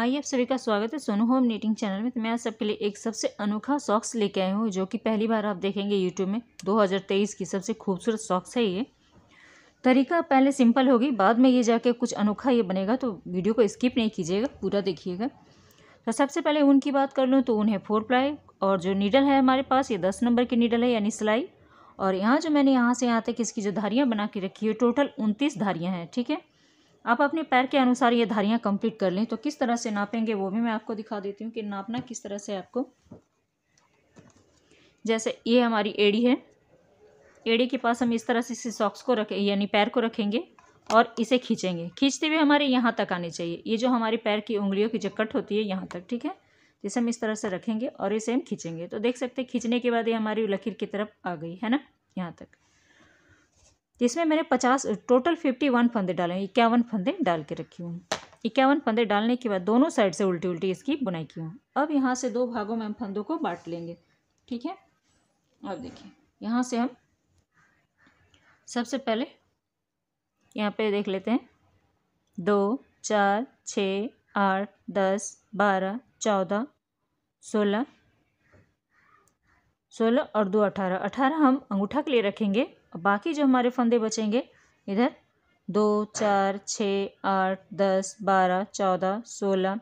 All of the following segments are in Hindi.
आइए आप सभी का स्वागत है सोनू होम नीटिंग चैनल में तो मैं आज सबके लिए एक सबसे अनोखा सॉक्स लेके आई हूँ जो कि पहली बार आप देखेंगे यूट्यूब में 2023 की सबसे खूबसूरत सॉक्स है ये तरीका पहले सिंपल होगी बाद में ये जाके कुछ अनोखा ये बनेगा तो वीडियो को स्किप नहीं कीजिएगा पूरा देखिएगा तो सबसे पहले ऊन की बात कर लूँ तो ऊन है फोर प्लाई और जो नीडल है हमारे पास ये दस नंबर की नीडल है यानी सिलाई और यहाँ जो मैंने यहाँ से यहाँ तक इसकी जो धारियाँ बना के रखी है टोटल उनतीस धारियाँ हैं ठीक है आप अपने पैर के अनुसार ये धारियाँ कंप्लीट कर लें तो किस तरह से नापेंगे वो भी मैं आपको दिखा देती हूँ कि नापना किस तरह से आपको जैसे ये हमारी एड़ी है एड़ी के पास हम इस तरह से सॉक्स को रखें यानी पैर को रखेंगे और इसे खींचेंगे खींचते हुए हमारे यहाँ तक आने चाहिए ये जो हमारे पैर की उंगलियों की जो कट होती है यहाँ तक ठीक है जिसे हम इस तरह से रखेंगे और इसे हम खींचेंगे तो देख सकते हैं खींचने के बाद ये हमारी लकीर की तरफ आ गई है ना यहाँ तक जिसमें मैंने पचास टोटल फिफ्टी वन फंदे डाले हैं इक्यावन फंदे डाल के रखी हूँ इक्यावन फंदे डालने के बाद दोनों साइड से उल्टी उल्टी इसकी बुनाई की हूँ अब यहाँ से दो भागों में हम फंदों को बांट लेंगे ठीक है अब देखिए यहाँ से हम सबसे पहले यहाँ पे देख लेते हैं दो चार छ आठ दस बारह चौदह सोलह सोलह और दो अठारह अठारह हम अंगूठा के लिए रखेंगे बाकी जो हमारे फंदे बचेंगे इधर दो चार छ आठ दस बारह चौदह सोलह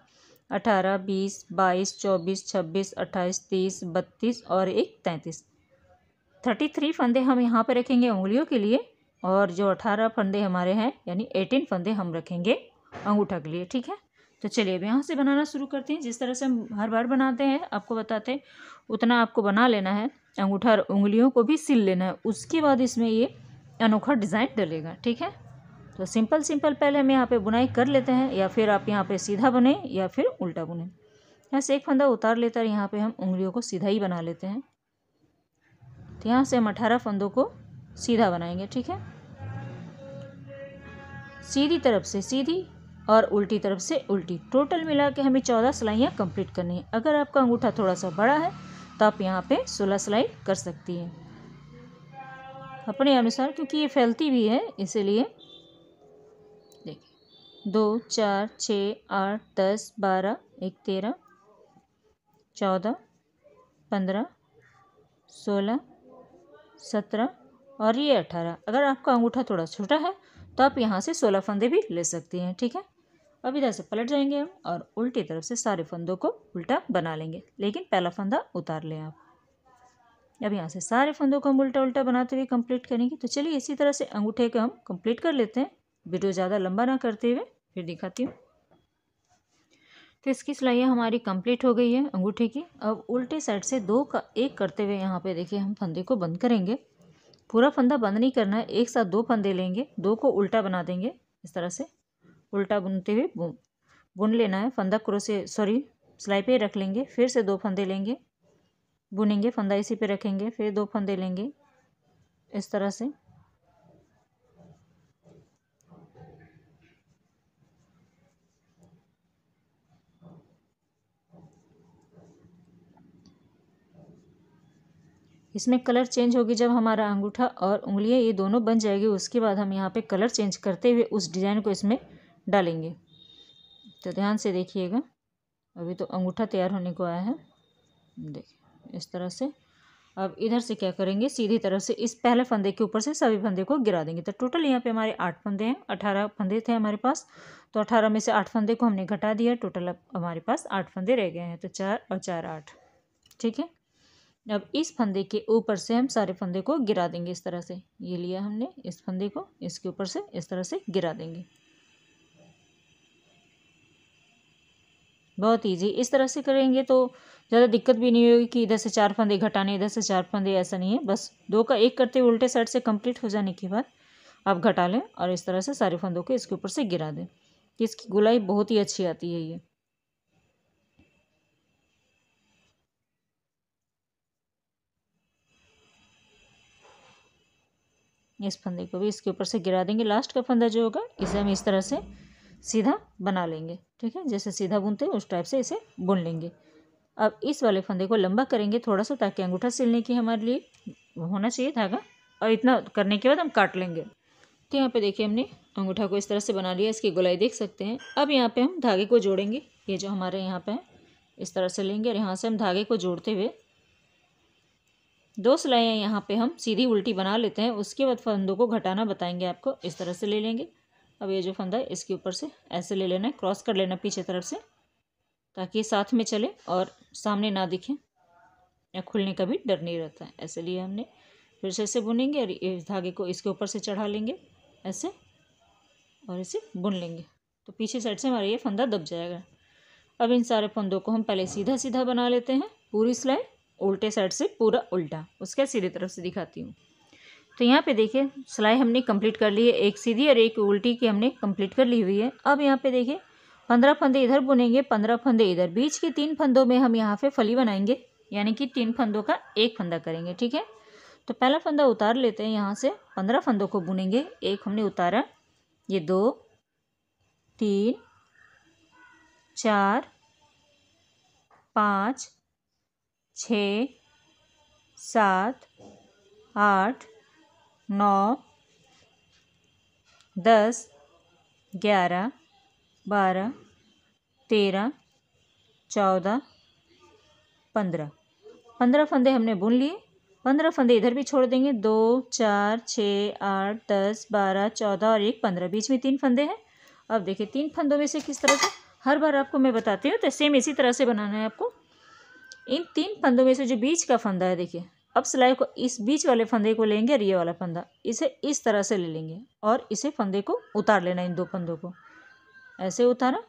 अठारह बीस बाईस चौबीस छब्बीस अट्ठाईस तीस बत्तीस और एक तैंतीस थर्टी थ्री फंदे हम यहाँ पर रखेंगे उंगलियों के लिए और जो अठारह फंदे हमारे हैं यानी एटीन फंदे हम रखेंगे अंगूठा के लिए ठीक है तो चलिए अब यहाँ से बनाना शुरू करते हैं जिस तरह से हम हर बार बनाते हैं आपको बताते हैं उतना आपको बना लेना है अंगूठा और उंगलियों को भी सिल लेना है उसके बाद इसमें ये अनोखा डिज़ाइन डलेगा ठीक है तो सिंपल सिंपल पहले हम यहाँ पे बुनाई कर लेते हैं या फिर आप यहाँ पे सीधा बने या फिर उल्टा बुने यहाँ से एक फंदा उतार लेकर यहाँ पे हम उंगलियों को सीधा ही बना लेते हैं तो यहाँ से हम अठारह फंदों को सीधा बनाएंगे ठीक है सीधी तरफ से सीधी और उल्टी तरफ से उल्टी टोटल मिला के हमें चौदह सिलाइयाँ कंप्लीट करनी है अगर आपका अंगूठा थोड़ा सा बड़ा है तो आप यहाँ पे सोलह सिलाई कर सकती हैं अपने अनुसार क्योंकि ये फैलती भी है इसीलिए देखिए दो चार छ आठ दस बारह एक तेरह चौदह पंद्रह सोलह सत्रह और ये अठारह अगर आपका अंगूठा थोड़ा छोटा है तो आप यहाँ से सोलह फंदे भी ले सकती हैं ठीक है अब इधर से पलट जाएंगे हम और उल्टी तरफ से सारे फंदों को उल्टा बना लेंगे लेकिन पहला फंदा उतार लें आप अब यहाँ से सारे फंदों को हम उल्टा उल्टा बनाते हुए कंप्लीट करेंगे तो चलिए इसी तरह से अंगूठे का हम कंप्लीट कर लेते हैं वीडियो ज़्यादा लंबा ना करते हुए फिर दिखाती हूँ तो इसकी सिलाइयाँ हमारी कंप्लीट हो गई है अंगूठे की अब उल्टे साइड से दो का एक करते हुए यहाँ पे देखिए हम फंदे को बंद करेंगे पूरा फंदा बंद नहीं करना है एक साथ दो फंदे लेंगे दो को उल्टा बना देंगे इस तरह से उल्टा बुनते हुए बुन बुन लेना है फंदा क्रोसे सॉरी सिलाई पे रख लेंगे फिर से दो फंदे लेंगे बुनेंगे फंदा इसी पे रखेंगे फिर दो फंदे लेंगे इस तरह से इसमें कलर चेंज होगी जब हमारा अंगूठा और उंगलियां ये दोनों बन जाएगी उसके बाद हम यहाँ पे कलर चेंज करते हुए उस डिज़ाइन को इसमें डालेंगे तो ध्यान से देखिएगा अभी तो अंगूठा तैयार होने को आया है देखिए इस तरह से अब इधर से क्या करेंगे सीधी तरफ से इस पहले फंदे के ऊपर से सभी फंदे को गिरा देंगे तो टोटल यहाँ पे हमारे आठ फंदे हैं अठारह फंदे थे हमारे पास तो अठारह में से आठ फंदे को हमने घटा दिया टोटल अब हमारे पास आठ फंदे रह गए हैं तो चार और चार आठ ठीक है अब इस फंदे के ऊपर से हम सारे फंदे को गिरा देंगे इस तरह से ये लिया हमने इस फंदे को इसके ऊपर से इस तरह से गिरा देंगे बहुत ईजी इस तरह से करेंगे तो ज़्यादा दिक्कत भी नहीं होगी कि इधर से चार फंदे घटाने इधर से चार फंदे ऐसा नहीं है बस दो का एक करते हुए उल्टे साइड से कंप्लीट हो जाने के बाद आप घटा लें और इस तरह से सारे फंदों को इसके ऊपर से गिरा दें इसकी गुलाई बहुत ही अच्छी आती है ये इस फंदे को भी इसके ऊपर से गिरा देंगे लास्ट का फंदा जो होगा इसे हम इस तरह से सीधा बना लेंगे ठीक है जैसे सीधा बुनते हैं उस टाइप से इसे बुन लेंगे अब इस वाले फंदे को लंबा करेंगे थोड़ा सा ताकि अंगूठा सिलने की हमारे लिए होना चाहिए धागा और इतना करने के बाद हम काट लेंगे तो यहाँ पे देखिए हमने अंगूठा को इस तरह से बना लिया इसकी गोलाई देख सकते हैं अब यहाँ पे हम धागे को जोड़ेंगे ये जो हमारे यहाँ पे है इस तरह से लेंगे और यहाँ से हम धागे को जोड़ते हुए दो सिलाइयाँ यहाँ पे हम सीधी उल्टी बना लेते हैं उसके बाद फंदों को घटाना बताएंगे आपको इस तरह से ले लेंगे अब ये जो फंदा है इसके ऊपर से ऐसे ले लेना है क्रॉस कर लेना पीछे तरफ से ताकि साथ में चले और सामने ना दिखे या खुलने का भी डर नहीं रहता है ऐसे लिए हमने फिर से ऐसे बुनेंगे और इस धागे को इसके ऊपर से चढ़ा लेंगे ऐसे और इसे बुन लेंगे तो पीछे साइड से हमारा ये फंदा दब जाएगा अब इन सारे फंदों को हम पहले सीधा सीधा बना लेते हैं पूरी सिलाई उल्टे साइड से पूरा उल्टा उसका सीधे तरफ से दिखाती हूँ तो यहाँ पे देखिए सिलाई हमने कंप्लीट कर ली है एक सीधी और एक उल्टी की हमने कंप्लीट कर ली हुई है अब यहाँ पे देखिए पंद्रह फंदे इधर बुनेंगे पंद्रह फंदे इधर बीच के तीन फंदों में हम यहाँ पे फली बनाएंगे यानी कि तीन फंदों का एक फंदा करेंगे ठीक है तो पहला फंदा उतार लेते हैं यहाँ से पंद्रह फंदों को बुनेंगे एक हमने उतारा ये दो तीन चार पाँच छ सात आठ नौ दस ग्यारह बारह तेरह चौदह पंद्रह पंद्रह फंदे हमने बुन लिए पंद्रह फंदे इधर भी छोड़ देंगे दो चार छः आठ दस बारह चौदह और एक पंद्रह बीच में तीन फंदे हैं अब देखिए तीन फंदों में से किस तरह से हर बार आपको मैं बताती हूँ तो सेम इसी तरह से बनाना है आपको इन तीन फंदों में से जो बीच का फंदा है देखिए अब सिलाई को इस बीच वाले फंदे को लेंगे और ये वाला फंदा इसे इस तरह से ले लेंगे और इसे फंदे को उतार लेना इन दो फंदों को ऐसे उतारा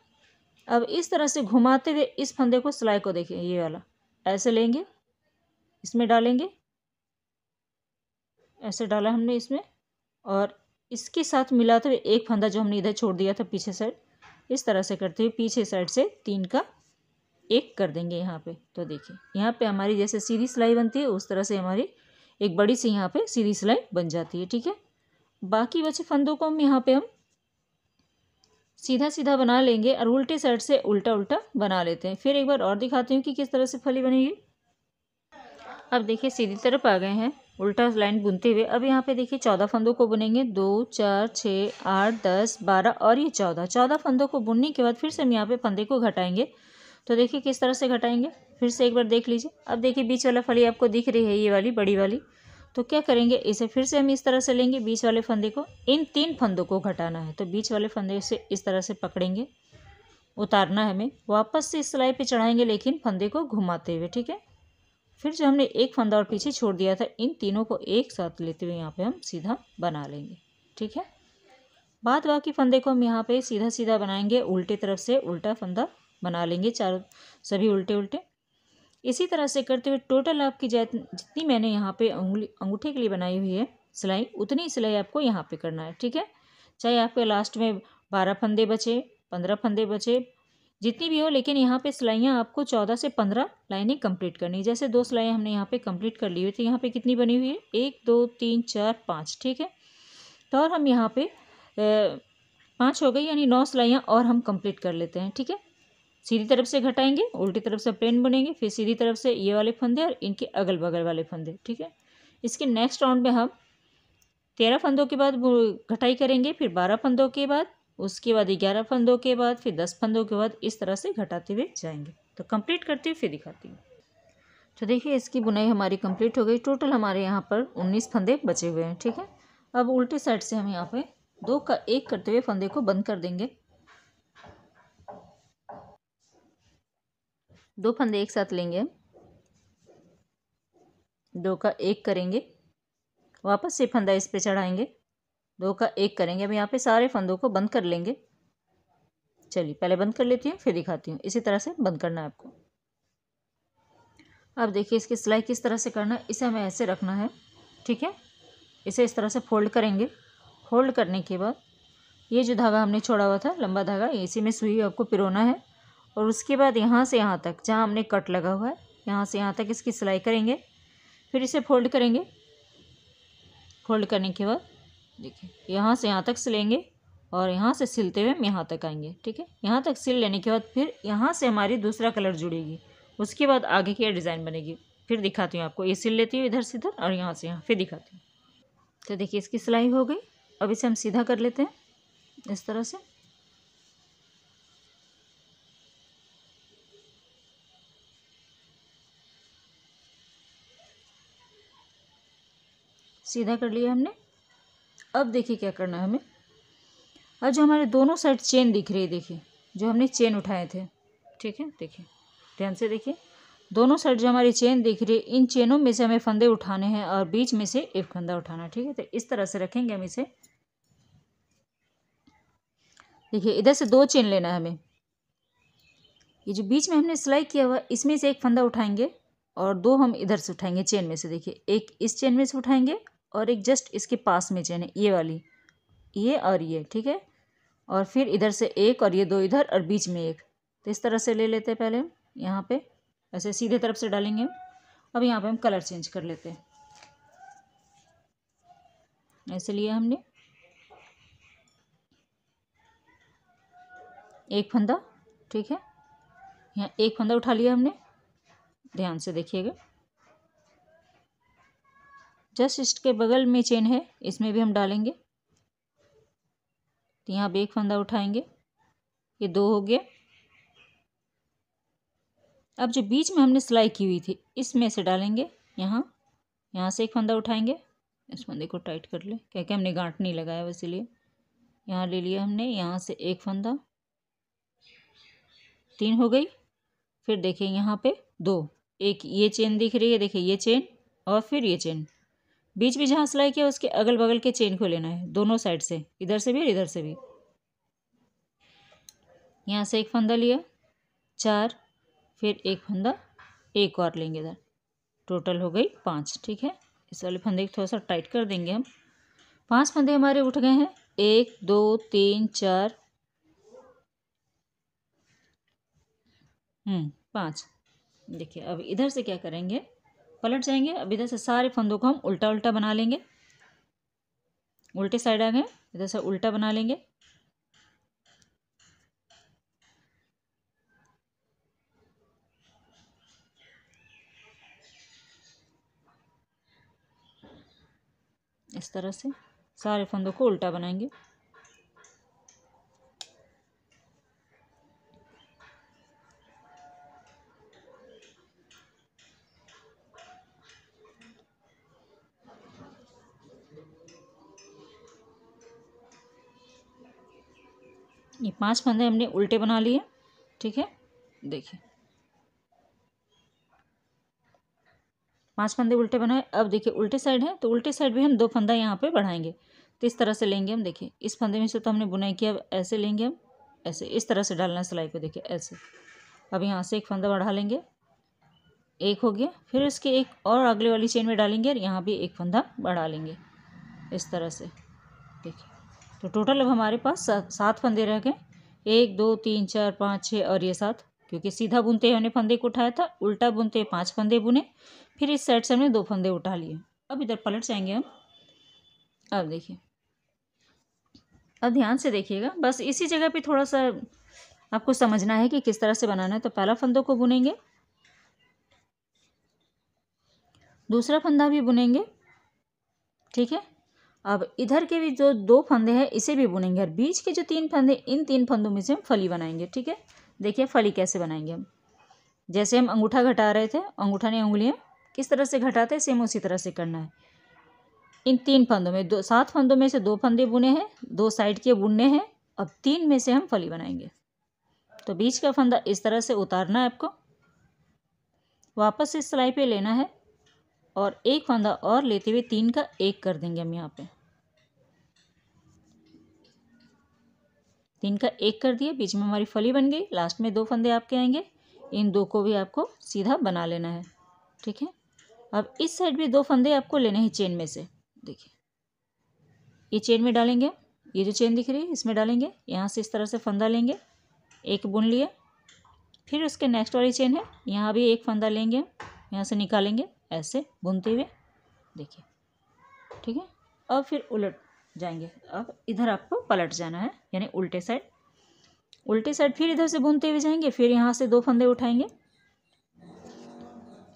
अब इस तरह से घुमाते हुए इस फंदे को सिलाई को देखिए ये वाला ऐसे लेंगे इसमें डालेंगे ऐसे डाला हमने इसमें और इसके साथ मिलाते हुए एक फंदा जो हमने इधर छोड़ दिया था पीछे साइड इस तरह से करते हुए पीछे साइड से तीन का एक कर देंगे यहाँ पे तो देखिए यहाँ पे हमारी जैसे सीधी सिलाई बनती है उस तरह से हमारी एक बड़ी सी यहाँ पे सीधी सिलाई बन जाती है ठीक है बाकी बचे फंदों को हम यहाँ पे हम सीधा सीधा बना लेंगे और उल्टे साइड से उल्टा उल्टा बना लेते हैं फिर एक बार और दिखाती हूँ कि किस तरह से फली बनेगी अब देखिए सीधी तरफ आ गए हैं उल्टा लाइन बुनते हुए अब यहाँ पे देखिए चौदह फंदों को बुनेंगे दो चार छः आठ दस बारह और ये चौदह चौदह फंदों को बुनने के बाद फिर से हम यहाँ पे फंदे को घटाएंगे तो देखिए किस तरह से घटाएंगे फिर से एक बार देख लीजिए अब देखिए बीच वाला फली आपको दिख रही है ये वाली बड़ी वाली तो क्या करेंगे इसे फिर से हम इस तरह से लेंगे बीच वाले फंदे को इन तीन फंदों को घटाना है तो बीच वाले फंदे से इस तरह से पकड़ेंगे उतारना है हमें वापस से इस सिलाई पे चढ़ाएंगे लेकिन फंदे को घुमाते हुए ठीक है फिर जो हमने एक फंदा और पीछे छोड़ दिया था इन तीनों को एक साथ लेते हुए यहाँ पे हम सीधा बना लेंगे ठीक है बाद बाकी फंदे को हम यहाँ पे सीधा सीधा बनाएंगे उल्टे तरफ से उल्टा फंदा बना लेंगे चारों सभी उल्टे उल्टे इसी तरह से करते हुए टोटल आपकी जितनी मैंने यहाँ पे उंगली अंगूठे के लिए बनाई हुई है सिलाई उतनी सिलाई आपको यहाँ पे करना है ठीक है चाहे आपके लास्ट में बारह फंदे बचे पंद्रह फंदे बचे जितनी भी हो लेकिन यहाँ पे सिलाइयाँ आपको चौदह से पंद्रह लाइनें कंप्लीट करनी है जैसे दो सिलाइयाँ हमने यहाँ पे कंप्लीट कर ली हुई तो यहाँ पे कितनी बनी हुई है एक दो तीन चार पाँच ठीक है तो और हम यहाँ पे पाँच हो गई यानी नौ सिलाइयाँ और हम कंप्लीट कर लेते हैं ठीक है सीधी तरफ से घटाएंगे उल्टी तरफ से प्लेन बनेंगे फिर सीधी तरफ से ये वाले फंदे और इनके अगल बगल वाले फंदे ठीक है इसके नेक्स्ट राउंड में हम तेरह फंदों के बाद घटाई करेंगे फिर बारह फंदों के बाद उसके बाद ग्यारह फंदों के बाद फिर दस फंदों के बाद इस तरह से घटाते हुए जाएंगे तो कंप्लीट करते हुए फिर दिखाती हूँ तो देखिए इसकी बुनाई हमारी कंप्लीट हो गई टोटल हमारे यहाँ पर उन्नीस फंदे बचे हुए हैं ठीक है अब उल्टे साइड से हम यहाँ पे दो का एक करते हुए फंदे को बंद कर देंगे दो फंदे एक साथ लेंगे हम दो का एक करेंगे वापस से फंदा इस पे चढ़ाएंगे दो का एक करेंगे अब यहाँ पे सारे फंदों को बंद कर लेंगे चलिए पहले बंद कर लेती हूँ फिर दिखाती हूँ इसी तरह से बंद करना है आपको अब देखिए इसकी सिलाई किस तरह से करना है इसे हमें ऐसे रखना है ठीक है इसे इस तरह से फोल्ड करेंगे फोल्ड करने के बाद ये जो धागा हमने छोड़ा हुआ था लंबा धागा इसी में सुई आपको पिरोना है और उसके बाद यहाँ से यहाँ तक जहाँ हमने कट लगा हुआ है यहाँ से यहाँ तक इसकी सिलाई करेंगे फिर इसे फोल्ड करेंगे फोल्ड करने के बाद देखिए यहाँ से यहाँ तक सिलेंगे और यहाँ से सिलते हुए हम यहाँ तक आएंगे ठीक है यहाँ तक सिल लेने के बाद फिर यहाँ से हमारी दूसरा कलर जुड़ेगी उसके बाद आगे की डिज़ाइन बनेगी फिर दिखाती हूँ आपको ये सिल लेती हूँ इधर से इधर और यहाँ से यहाँ फिर दिखाती हूँ तो देखिए इसकी सिलाई हो गई अब इसे हम सीधा कर लेते हैं इस तरह से सीधा कर लिया हमने अब देखिए क्या करना है हमें और जो हमारे दोनों साइड चेन दिख रही है देखिए जो हमने चेन उठाए थे ठीक है देखिए ध्यान से देखिए दोनों साइड जो हमारी चेन दिख रही है इन चेनों में से हमें फंदे उठाने हैं और बीच में से एक फंदा उठाना ठीक है तो इस तरह से रखेंगे हम इसे देखिए इधर से दो चेन लेना है हमें ये जो बीच में हमने सिलाई किया हुआ इसमें से एक फंदा उठाएंगे और दो हम इधर से उठाएंगे चेन में से देखिए एक इस चेन में से उठाएंगे और एक जस्ट इसके पास में चेन है ये वाली ये और ये ठीक है और फिर इधर से एक और ये दो इधर और बीच में एक तो इस तरह से ले लेते हैं पहले हम यहाँ पर ऐसे सीधे तरफ से डालेंगे अब यहाँ पे हम कलर चेंज कर लेते हैं ऐसे लिया हमने एक फंदा ठीक है यहाँ एक फंदा उठा लिया हमने ध्यान से देखिएगा जस्ट इसके बगल में चेन है इसमें भी हम डालेंगे तो यहाँ एक फंदा उठाएंगे ये दो हो गया अब जो बीच में हमने सिलाई की हुई थी इसमें से डालेंगे यहाँ यहाँ से एक फंदा उठाएंगे इस फंदे को टाइट कर ले क्या क्या हमने गांठ नहीं लगाया लिए यहाँ ले लिया हमने यहाँ से एक फंदा तीन हो गई फिर देखिए यहाँ पे दो एक ये चेन दिख रही है देखिए ये चेन और फिर ये चेन बीच में जहाँ सिलाई किया उसके अगल बगल के चेन को लेना है दोनों साइड से इधर से भी और इधर से भी यहाँ से एक फंदा लिया चार फिर एक फंदा एक और लेंगे इधर टोटल हो गई पाँच ठीक है इस वाले फंदे को थोड़ा सा टाइट कर देंगे हम पांच फंदे हमारे उठ गए हैं एक दो तीन चार हम्म पाँच देखिए अब इधर से क्या करेंगे पलट जाएंगे अब इधर से सारे फंदों को हम उल्टा उल्टा बना लेंगे उल्टे साइड आ गए इधर से उल्टा बना लेंगे इस तरह से सारे फंदों को उल्टा बनाएंगे ये पांच फंदे हमने उल्टे बना लिए ठीक है देखिए पांच फंदे उल्टे बनाए अब देखिए उल्टे साइड है तो उल्टे साइड भी हम दो फंदा यहाँ पे बढ़ाएंगे तो इस तरह से लेंगे हम देखिए इस फंदे में से तो हमने बुनाई किया ऐसे लेंगे हम ऐसे इस तरह से डालना सिलाई को देखिए ऐसे अब यहाँ से एक फंदा बढ़ा लेंगे एक हो गया फिर इसके एक और अगले वाली चेन में डालेंगे और यहाँ भी एक फंदा बढ़ा लेंगे इस तरह से देखिए तो टोटल अब हमारे पास सात फंदे रह गए एक दो तीन चार पाँच छः और ये सात क्योंकि सीधा बुनते हमने फंदे को उठाया था उल्टा बुनते पाँच फंदे बुने फिर इस साइड से हमने दो फंदे उठा लिए अब इधर पलट जाएंगे हम अब देखिए अब ध्यान से देखिएगा बस इसी जगह पे थोड़ा सा आपको समझना है कि किस तरह से बनाना है तो पहला फंदों को बुनेंगे दूसरा फंदा भी बुनेंगे ठीक है अब इधर के भी जो दो फंदे हैं इसे भी बुनेंगे और बीच के जो तीन फंदे इन तीन फंदों में से हम फली बनाएंगे ठीक है देखिए फली कैसे बनाएंगे हम जैसे हम अंगूठा घटा रहे थे अंगूठा ने उंगलियाँ किस तरह से घटाते सेम उसी तरह से करना है इन तीन फंदों में दो सात फंदों में से दो फंदे बुने हैं दो साइड के बुनने हैं अब तीन में से हम फली बनाएंगे तो बीच का फंदा इस तरह से उतारना है आपको वापस इस सिलाई पे लेना है और एक फंदा और लेते हुए तीन का एक कर देंगे हम यहाँ पे तीन का एक कर दिया बीच में हमारी फली बन गई लास्ट में दो फंदे आपके आएंगे इन दो को भी आपको सीधा बना लेना है ठीक है अब इस साइड भी दो फंदे आपको लेने हैं चेन में से देखिए ये चेन में डालेंगे ये जो चेन दिख रही है इसमें डालेंगे यहाँ से इस तरह से फंदा लेंगे एक बुन लिए फिर उसके नेक्स्ट वाली चेन है यहाँ भी एक फंदा लेंगे यहाँ से निकालेंगे ऐसे बुनते हुए देखिए ठीक है अब फिर उलट जाएंगे अब इधर आपको पलट जाना है यानी उल्टे साइड उल्टे साइड फिर इधर से बुनते हुए जाएंगे फिर यहाँ से दो फंदे उठाएंगे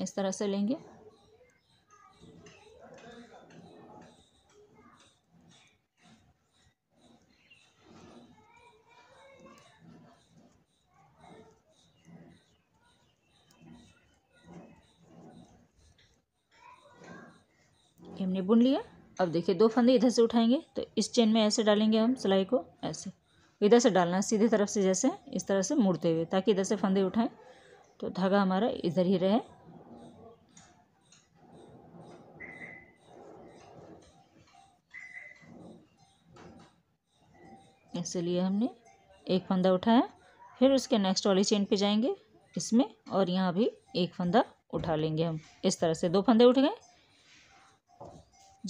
इस तरह से लेंगे बुन लिया अब देखिए दो फंदे इधर से उठाएंगे तो इस चेन में ऐसे डालेंगे हम सिलाई को ऐसे इधर से डालना सीधे तरफ से जैसे इस तरह से मुड़ते हुए ताकि इधर से फंदे उठाएं तो धागा हमारा इधर ही रहे इसलिए हमने एक फंदा उठाया फिर उसके नेक्स्ट वाली चेन पे जाएंगे इसमें और यहाँ भी एक फंदा उठा लेंगे हम इस तरह से दो फंदे उठ गए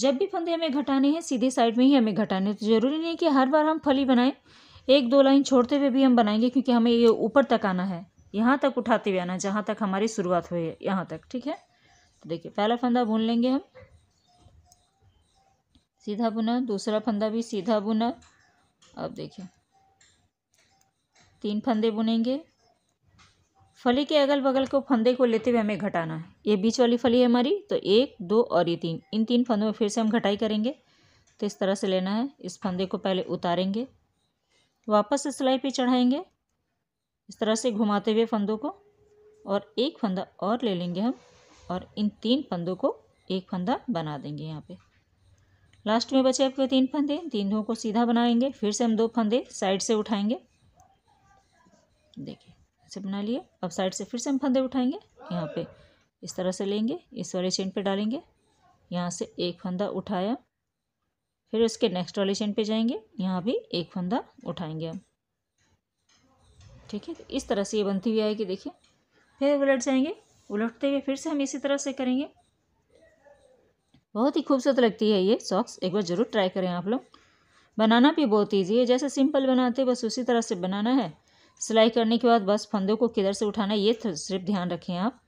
जब भी फंदे हमें घटाने हैं सीधे साइड में ही हमें घटाने तो ज़रूरी नहीं कि हर बार हम फली बनाएं एक दो लाइन छोड़ते हुए भी हम बनाएंगे क्योंकि हमें ये ऊपर तक आना है यहाँ तक उठाते हुए आना जहाँ तक हमारी शुरुआत हुई है यहाँ तक ठीक है तो देखिए पहला फंदा बुन लेंगे हम सीधा बुना दूसरा फंदा भी सीधा बुना अब देखिए तीन फंदे बुनेंगे फली के अगल बगल को फंदे को लेते हुए हमें घटाना है ये बीच वाली फली है हमारी तो एक दो और ये तीन इन तीन फंदों में फिर से हम घटाई करेंगे तो इस तरह से लेना है इस फंदे को पहले उतारेंगे वापस सिलाई पे चढ़ाएंगे इस तरह से घुमाते हुए फंदों को और एक फंदा और ले लेंगे हम और इन तीन फंदों को एक फंदा बना देंगे यहाँ पे लास्ट में बचे आपके तीन फंदे तीनों को सीधा बनाएंगे फिर से हम दो फंदे साइड से उठाएंगे देखिए से बना लिए अब साइड से फिर से हम फंदे उठाएंगे यहाँ पे इस तरह से लेंगे इस वाले चेन पे डालेंगे यहाँ से एक फंदा उठाया फिर उसके नेक्स्ट वाले चेन पे जाएंगे यहाँ भी एक फंदा उठाएंगे हम ठीक है तो इस तरह से ये बनती हुई आएगी देखिए फिर उलट जाएंगे उलटते हुए फिर से हम इसी तरह से करेंगे बहुत ही खूबसूरत लगती है ये सॉक्स एक बार ज़रूर ट्राई करें आप लोग बनाना भी बहुत ईजी है जैसे सिंपल बनाते बस उसी तरह से बनाना है सिलाई करने के बाद बस फंदों को किधर से उठाना ये तो सिर्फ ध्यान रखें आप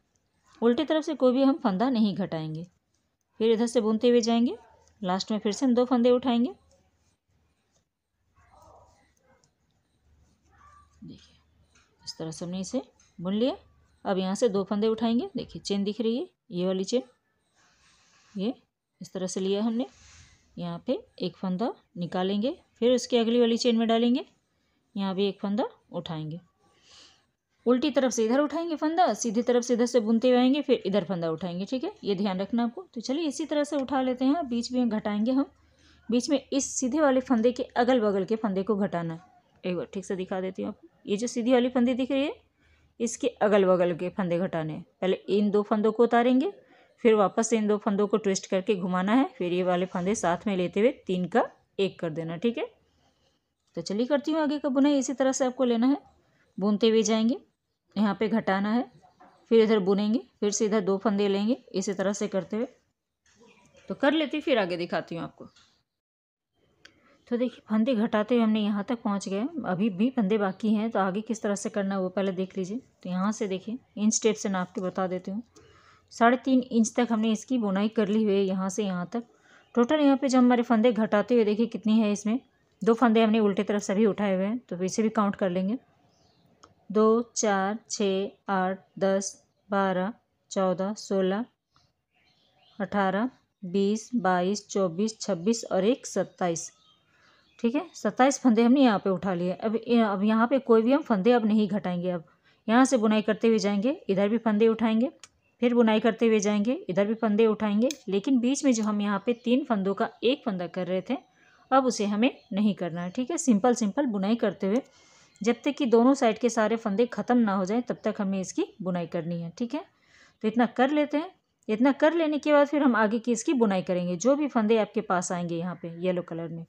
उल्टी तरफ से कोई भी हम फंदा नहीं घटाएंगे फिर इधर से बुनते हुए जाएंगे लास्ट में फिर से हम दो फंदे उठाएंगे देखिए इस तरह से हमने इसे बुन लिया अब यहाँ से दो फंदे उठाएंगे देखिए चेन दिख रही है ये वाली चेन ये इस तरह से लिया हमने यहाँ पे एक फंदा निकालेंगे फिर उसके अगली वाली चेन में डालेंगे यहाँ भी एक फंदा उठाएंगे उल्टी तरफ से इधर उठाएंगे फंदा सीधी तरफ से इधर से बुनते रहेंगे फिर इधर फंदा उठाएंगे ठीक है ये ध्यान रखना आपको तो चलिए इसी तरह से उठा लेते हैं बीच में घटाएंगे हम बीच में इस सीधे वाले फंदे के अगल बगल के फंदे को घटाना है एक बार ठीक से दिखा देती हूँ आपको ये जो सीधी वाली फंदी दिख रही है इसके अगल बगल के फंदे घटाने हैं पहले इन दो फंदों को उतारेंगे फिर वापस इन दो फंदों को ट्विस्ट करके घुमाना है फिर ये वाले फंदे साथ में लेते हुए तीन का एक कर देना ठीक है तो चलिए करती हूँ आगे का बुनाई इसी तरह से आपको लेना है बुनते हुए जाएंगे यहाँ पे घटाना है फिर इधर बुनेंगे फिर से इधर दो फंदे लेंगे इसी तरह से करते हुए तो कर लेती फिर आगे दिखाती हूँ आपको तो देखिए फंदे घटाते हुए हमने यहाँ तक पहुँच गए अभी भी फंदे बाकी हैं तो आगे किस तरह से करना है वो पहले देख लीजिए तो यहाँ से देखिए इन स्टेप से नाप के बता देती हूँ साढ़े तीन इंच तक हमने इसकी बुनाई कर ली हुई है यहाँ से यहाँ तक टोटल यहाँ पे जब हमारे फंदे घटाते हुए देखिए कितनी है इसमें दो फंदे हमने उल्टे तरफ सभी उठाए हुए हैं तो पीछे भी काउंट कर लेंगे दो चार छः आठ दस बारह चौदह सोलह अठारह बीस बाईस चौबीस छब्बीस और एक सत्ताईस ठीक है सत्ताईस फंदे हमने यहाँ पे उठा लिए अब अब यहाँ पे कोई भी हम फंदे अब नहीं घटाएंगे अब यहाँ से बुनाई करते हुए जाएंगे इधर भी फंदे उठाएंगे फिर बुनाई करते हुए जाएंगे इधर भी फंदे उठाएंगे लेकिन बीच में जो हम यहाँ पे तीन फंदों का एक फंदा कर रहे थे अब उसे हमें नहीं करना है ठीक है सिंपल सिंपल बुनाई करते हुए जब तक कि दोनों साइड के सारे फंदे ख़त्म ना हो जाए तब तक हमें इसकी बुनाई करनी है ठीक है तो इतना कर लेते हैं इतना कर लेने के बाद फिर हम आगे की इसकी बुनाई करेंगे जो भी फंदे आपके पास आएंगे यहाँ पे येलो कलर में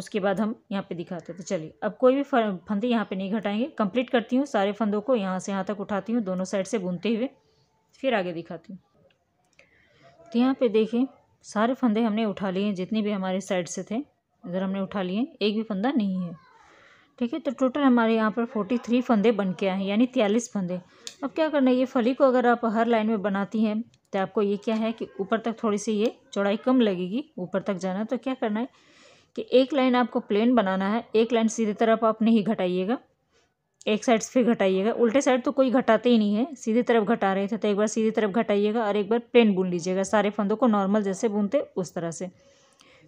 उसके बाद हम यहाँ पे दिखाते तो चलिए अब कोई भी फंदे यहाँ पे नहीं घटाएंगे कंप्लीट करती हूँ सारे फंदों को यहाँ से यहाँ तक उठाती हूँ दोनों साइड से बुनते हुए फिर आगे दिखाती हूँ तो यहाँ पे देखें सारे फंदे हमने उठा लिए हैं जितने भी हमारे साइड से थे इधर हमने उठा लिए एक भी फंदा नहीं है ठीक है तो टोटल हमारे यहाँ पर फोर्टी थ्री फंदे बन के आए हैं यानी तियालीस फंदे अब क्या करना है ये फली को अगर आप हर लाइन में बनाती हैं तो आपको ये क्या है कि ऊपर तक थोड़ी सी ये चौड़ाई कम लगेगी ऊपर तक जाना तो क्या करना है कि एक लाइन आपको प्लेन बनाना है एक लाइन सीधे तरफ आप नहीं घटाइएगा एक साइड से फिर घटाइएगा उल्टे साइड तो कोई घटाते ही नहीं है सीधी तरफ घटा रहे थे तो एक बार सीधी तरफ घटाइएगा और एक बार प्लेन बुन लीजिएगा सारे फंदों को नॉर्मल जैसे बुनते उस तरह से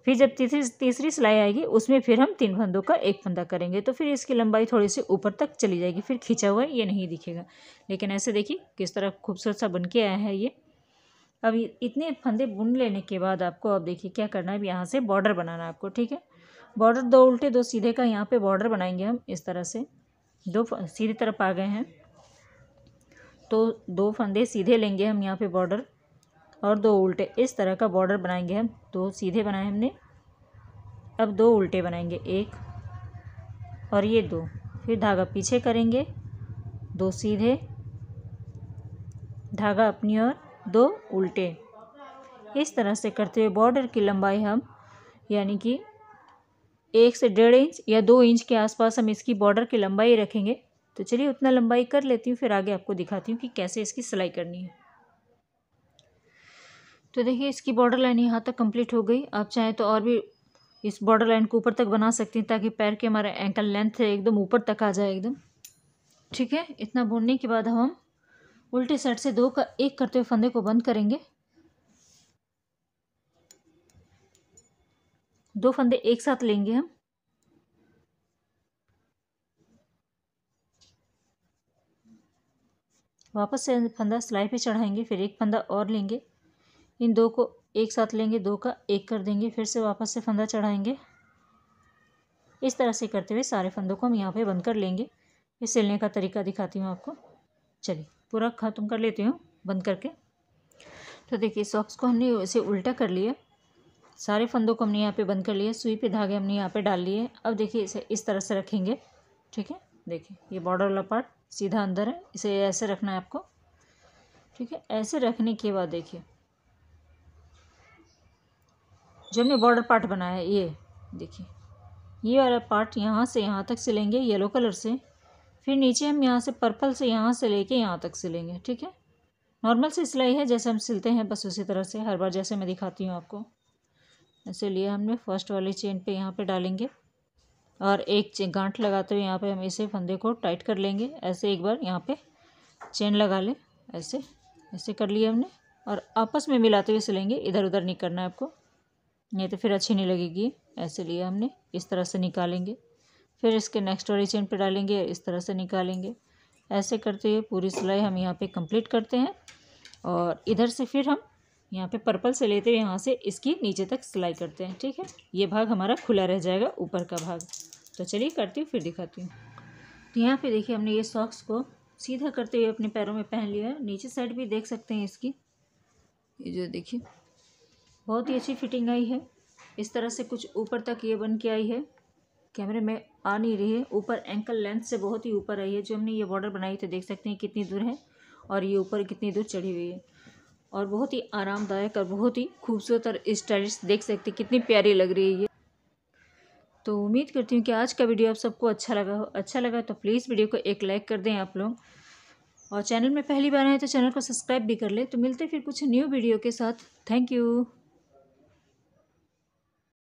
फिर जब तीसरी तीसरी सिलाई आएगी उसमें फिर हम तीन फंदों का एक फंदा करेंगे तो फिर इसकी लंबाई थोड़ी सी ऊपर तक चली जाएगी फिर खींचा हुआ ये नहीं दिखेगा लेकिन ऐसे देखिए किस तरह खूबसूरत सा बन के आया है ये अब इतने फंदे बुन लेने के बाद आपको अब देखिए क्या करना है अब यहाँ से बॉर्डर बनाना है आपको ठीक है बॉर्डर दो उल्टे दो सीधे का यहाँ पे बॉर्डर बनाएंगे हम इस तरह से दो सीधी तरफ आ गए हैं तो दो फंदे सीधे लेंगे हम यहाँ पे बॉर्डर और दो उल्टे इस तरह का बॉर्डर बनाएंगे हम दो सीधे बनाए हमने अब दो उल्टे बनाएंगे एक और ये दो फिर धागा पीछे करेंगे दो सीधे धागा अपनी ओर दो उल्टे इस तरह से करते हुए बॉर्डर की लंबाई हम यानी कि एक से डेढ़ इंच या दो इंच के आसपास हम इसकी बॉर्डर की लंबाई रखेंगे तो चलिए उतना लंबाई कर लेती हूँ फिर आगे आपको दिखाती हूँ कि कैसे इसकी सिलाई करनी है तो देखिए इसकी बॉर्डर लाइन यहाँ तक कंप्लीट हो गई आप चाहें तो और भी इस बॉर्डर लाइन को ऊपर तक बना सकती हैं ताकि पैर के हमारे एंकल लेंथ है एकदम ऊपर तक आ जाए एकदम ठीक है इतना बुनने के बाद हम उल्टे साइड से दो का एक करते हुए फंदे को बंद करेंगे दो फंदे एक साथ लेंगे हम वापस से फंदा सिलाई पे चढ़ाएंगे फिर एक फंदा और लेंगे इन दो को एक साथ लेंगे दो का एक कर देंगे फिर से वापस से फंदा चढ़ाएंगे इस तरह से करते हुए सारे फंदों को हम यहाँ पे बंद कर लेंगे ये सिलने का तरीका दिखाती हूँ आपको चलिए पूरा ख़त्म कर लेती हूँ बंद करके तो देखिए सॉक्स को हमने इसे उल्टा कर लिया सारे फंदों को हमने यहाँ पे बंद कर लिया सुई पे धागे हमने यहाँ पे डाल लिए अब देखिए इसे इस तरह से रखेंगे ठीक है देखिए ये बॉर्डर वाला पार्ट सीधा अंदर है इसे ऐसे रखना है आपको ठीक है ऐसे रखने के बाद देखिए जो हमने बॉर्डर पार्ट बनाया है ये देखिए ये वाला पार्ट यहाँ से यहाँ तक सिलेंगे येलो कलर से फिर नीचे हम यहाँ से पर्पल से यहाँ से लेके यहाँ तक सिलेंगे ठीक है नॉर्मल से सिलाई है जैसे हम सिलते हैं बस उसी तरह से हर बार जैसे मैं दिखाती हूँ आपको इसीलिए हमने फर्स्ट वाली चेन पे यहाँ पे डालेंगे और एक गांठ लगाते हुए यहाँ पे हम इसे फंदे को टाइट कर लेंगे ऐसे एक बार यहाँ पे चेन लगा लें ऐसे ऐसे कर लिए हमने और आपस में मिलाते हुए सिलेंगे इधर उधर नहीं करना है आपको नहीं तो फिर अच्छी नहीं लगेगी ऐसे लिए हमने इस तरह से निकालेंगे फिर इसके नेक्स्ट वाली चेन पर डालेंगे इस तरह से निकालेंगे ऐसे करते हुए पूरी सिलाई हम यहाँ पर कम्प्लीट करते हैं और इधर से फिर हम यहाँ पे पर्पल से लेते हुए यहाँ से इसकी नीचे तक सिलाई करते हैं ठीक है ये भाग हमारा खुला रह जाएगा ऊपर का भाग तो चलिए करती हूँ फिर दिखाती हूँ तो यहाँ पे देखिए हमने ये सॉक्स को सीधा करते हुए अपने पैरों में पहन लिया है नीचे साइड भी देख सकते हैं इसकी ये जो देखिए बहुत ही अच्छी फिटिंग आई है इस तरह से कुछ ऊपर तक ये बन के आई है कैमरे में आ नहीं रही है ऊपर एंकल लेंथ से बहुत ही ऊपर आई है जो हमने ये बॉर्डर बनाई थी देख सकते हैं कितनी दूर है और ये ऊपर कितनी दूर चढ़ी हुई है और बहुत ही आरामदायक और बहुत ही खूबसूरत और स्टाइलिश देख सकते हैं कितनी प्यारी लग रही है ये तो उम्मीद करती हूँ कि आज का वीडियो आप सबको अच्छा लगा हो अच्छा लगा तो प्लीज़ वीडियो को एक लाइक कर दें आप लोग और चैनल में पहली बार आए तो चैनल को सब्सक्राइब भी कर लें तो मिलते फिर कुछ न्यू वीडियो के साथ थैंक यू